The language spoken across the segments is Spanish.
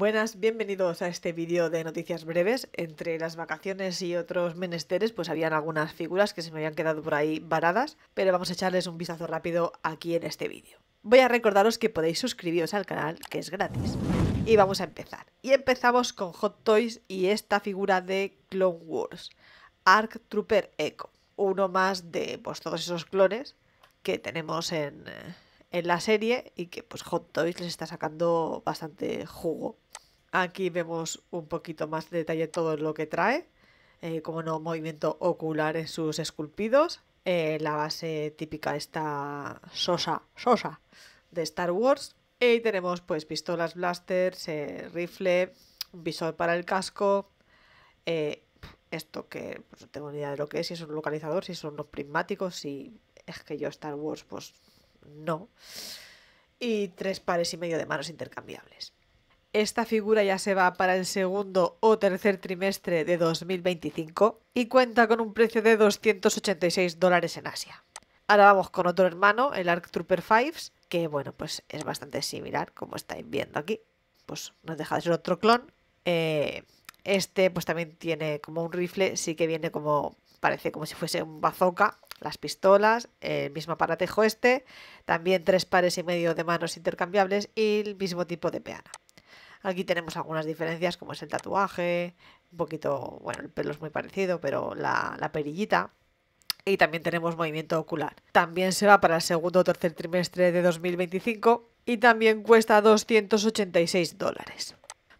Buenas, bienvenidos a este vídeo de noticias breves. Entre las vacaciones y otros menesteres, pues habían algunas figuras que se me habían quedado por ahí varadas, pero vamos a echarles un vistazo rápido aquí en este vídeo. Voy a recordaros que podéis suscribiros al canal, que es gratis. Y vamos a empezar. Y empezamos con Hot Toys y esta figura de Clone Wars, Arc Trooper Echo, uno más de pues, todos esos clones que tenemos en, eh, en la serie y que pues Hot Toys les está sacando bastante jugo. Aquí vemos un poquito más de detalle todo lo que trae, eh, como no movimiento ocular en sus esculpidos, eh, la base típica esta sosa, sosa de Star Wars y tenemos pues pistolas, blasters, eh, rifle, un visor para el casco, esto que pues, no tengo ni idea de lo que es, si es un localizador, si son los prismáticos, si es que yo Star Wars pues no, y tres pares y medio de manos intercambiables. Esta figura ya se va para el segundo o tercer trimestre de 2025 y cuenta con un precio de 286 dólares en Asia. Ahora vamos con otro hermano, el Arc Trooper Fives que bueno, pues es bastante similar, como estáis viendo aquí. Pues nos deja de ser otro clon. Eh, este pues también tiene como un rifle, sí que viene como, parece como si fuese un bazooka las pistolas, el mismo aparatejo este, también tres pares y medio de manos intercambiables y el mismo tipo de peana. Aquí tenemos algunas diferencias como es el tatuaje, un poquito, bueno, el pelo es muy parecido, pero la, la perillita. Y también tenemos movimiento ocular. También se va para el segundo o tercer trimestre de 2025 y también cuesta 286 dólares.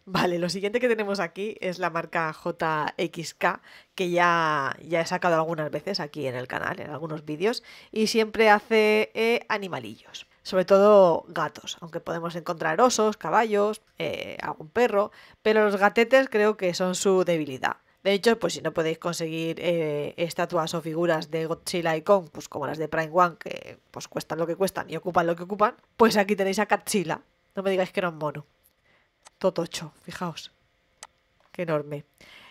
Vale, lo siguiente que tenemos aquí es la marca JXK, que ya, ya he sacado algunas veces aquí en el canal, en algunos vídeos, y siempre hace eh, animalillos sobre todo gatos, aunque podemos encontrar osos, caballos, eh, algún perro, pero los gatetes creo que son su debilidad. De hecho, pues si no podéis conseguir eh, estatuas o figuras de Godzilla y Kong, pues como las de Prime One, que pues cuestan lo que cuestan y ocupan lo que ocupan, pues aquí tenéis a Godzilla. No me digáis que no es mono totocho, fijaos. Qué enorme.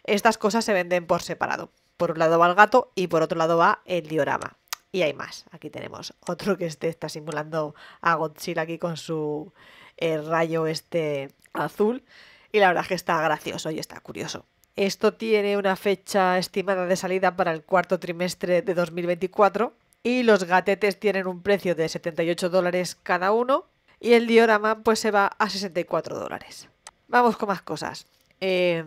Estas cosas se venden por separado. Por un lado va el gato y por otro lado va el diorama. Y hay más. Aquí tenemos otro que este está simulando a Godzilla aquí con su eh, rayo este azul. Y la verdad que está gracioso y está curioso. Esto tiene una fecha estimada de salida para el cuarto trimestre de 2024 y los gatetes tienen un precio de 78 dólares cada uno y el diorama pues se va a 64 dólares. Vamos con más cosas. Eh,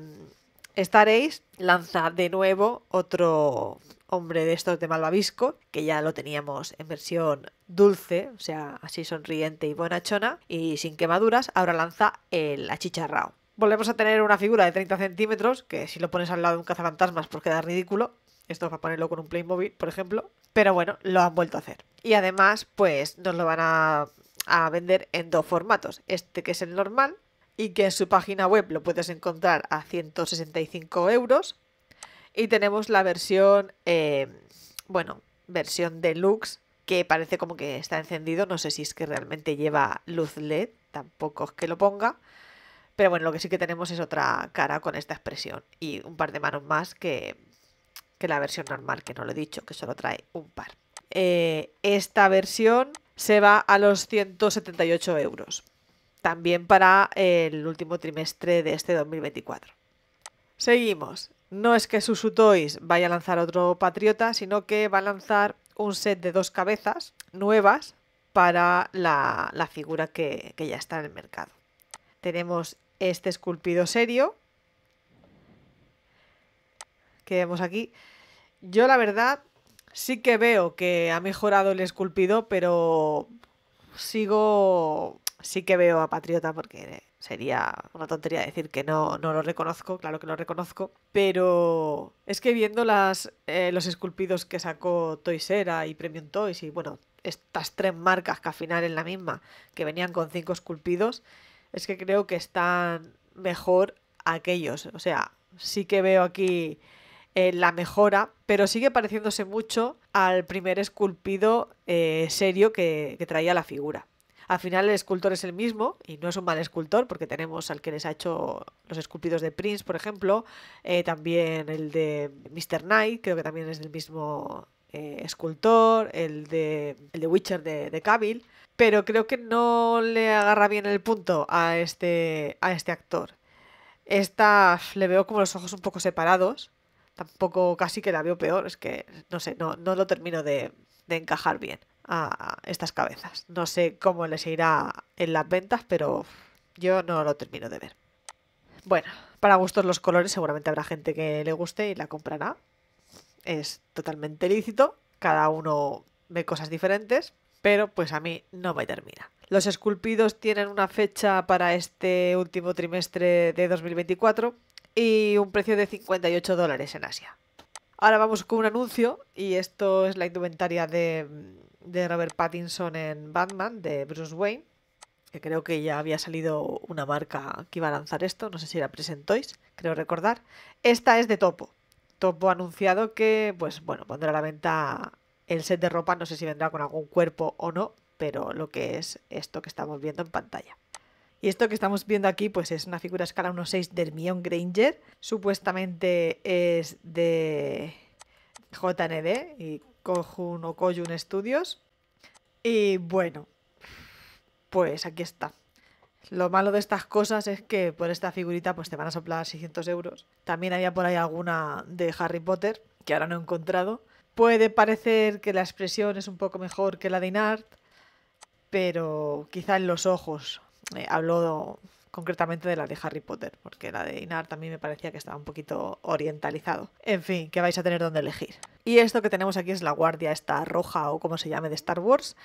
lanza de nuevo otro hombre de estos de Malvavisco, que ya lo teníamos en versión dulce, o sea, así sonriente y bonachona, y sin quemaduras, ahora lanza el achicharrao. Volvemos a tener una figura de 30 centímetros, que si lo pones al lado de un cazafantasmas pues queda ridículo. Esto para ponerlo con un Playmobil, por ejemplo. Pero bueno, lo han vuelto a hacer. Y además, pues nos lo van a vender en dos formatos. Este que es el normal, y que en su página web lo puedes encontrar a 165 euros. Y tenemos la versión, eh, bueno, versión deluxe, que parece como que está encendido. No sé si es que realmente lleva luz LED, tampoco es que lo ponga. Pero bueno, lo que sí que tenemos es otra cara con esta expresión y un par de manos más que, que la versión normal, que no lo he dicho, que solo trae un par. Eh, esta versión se va a los 178 euros también para el último trimestre de este 2024. Seguimos. No es que Susutois vaya a lanzar otro Patriota, sino que va a lanzar un set de dos cabezas nuevas para la, la figura que, que ya está en el mercado. Tenemos este esculpido serio que vemos aquí. Yo la verdad sí que veo que ha mejorado el esculpido, pero sigo sí que veo a Patriota porque sería una tontería decir que no, no lo reconozco, claro que lo reconozco, pero es que viendo eh, los esculpidos que sacó Toysera y Premium Toys y bueno, estas tres marcas que al final en la misma, que venían con cinco esculpidos, es que creo que están mejor aquellos, o sea, sí que veo aquí eh, la mejora, pero sigue pareciéndose mucho al primer esculpido eh, serio que traía la figura. Al final el escultor es el mismo y no es un mal escultor porque tenemos al que les ha hecho los esculpidos de Prince, por ejemplo, eh, también el de Mr. Knight, creo que también es el mismo eh, escultor, el de, el de Witcher de, de Cavill, pero creo que no le agarra bien el punto a este, a este actor. Esta le veo como los ojos un poco separados, tampoco casi que la veo peor, es que no sé, no, no lo termino de, de encajar bien a estas cabezas. No sé cómo les irá en las ventas, pero yo no lo termino de ver. Bueno, para gustos los colores seguramente habrá gente que le guste y la comprará. Es totalmente lícito, cada uno ve cosas diferentes, pero pues a mí no me termina. Los esculpidos tienen una fecha para este último trimestre de 2024 y un precio de 58 dólares en Asia. Ahora vamos con un anuncio y esto es la indumentaria de, Robert Pattinson en Batman, de Bruce Wayne, que creo que ya había salido una marca que iba a lanzar esto, no sé si la presentóis, creo recordar. Esta es de Topo. Topo ha anunciado que, pues bueno, pondrá a la venta el set de ropa, no sé si vendrá con algún cuerpo o no, pero lo que es esto que estamos viendo en pantalla. Y esto que estamos viendo aquí, pues es una figura a escala 1.6 del Hermione Granger. Supuestamente es de JND y Kojun o Studios. Y bueno, pues aquí está. Lo malo de estas cosas es que por esta figurita pues te van a soplar 600 euros. También había por ahí alguna de Harry Potter, que ahora no he encontrado. Puede parecer que la expresión es un poco mejor que la de Inart, pero quizá en los ojos eh, hablo concretamente de la de Harry Potter, porque la de Inar también me parecía que estaba un poquito orientalizado. En fin, que vais a tener donde elegir. Y esto que tenemos aquí es la guardia esta roja o como se llame de Star Wars,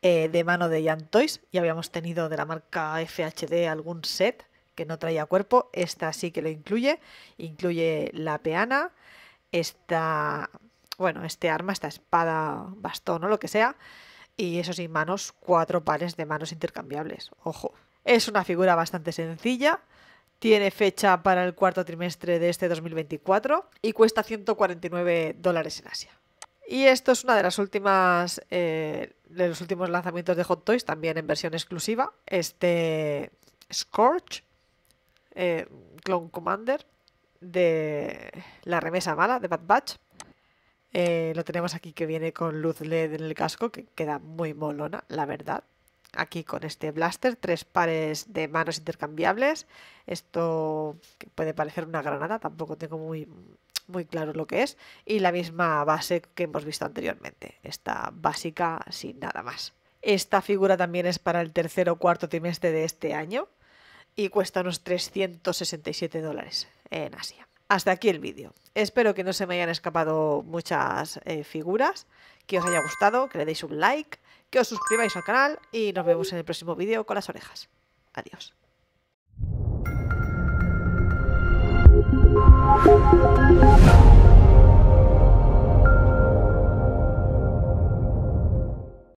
eh, de mano de Jan Toys. Ya habíamos tenido de la marca FHD algún set que no traía cuerpo. Esta sí que lo incluye. Incluye la peana, esta, bueno, este arma, esta espada, bastón o lo que sea y eso sin manos, cuatro pares de manos intercambiables. Ojo. Es una figura bastante sencilla, tiene fecha para el cuarto trimestre de este 2024 y cuesta 149 dólares en Asia. Y esto es una de las últimas eh, de los últimos lanzamientos de Hot Toys, también en versión exclusiva. Este Scorch, eh, Clone Commander, de la remesa mala de Bad Batch. Eh, lo tenemos aquí que viene con luz LED en el casco, que queda muy molona, la verdad. Aquí con este blaster, tres pares de manos intercambiables. Esto puede parecer una granada, tampoco tengo muy, muy claro lo que es. Y la misma base que hemos visto anteriormente, esta básica sin nada más. Esta figura también es para el tercer o cuarto trimestre de este año y cuesta unos 367 dólares en Asia. Hasta aquí el vídeo. Espero que no se me hayan escapado muchas eh, figuras, que os haya gustado, que le deis un like, que os suscribáis al canal y nos vemos en el próximo vídeo con las orejas. Adiós.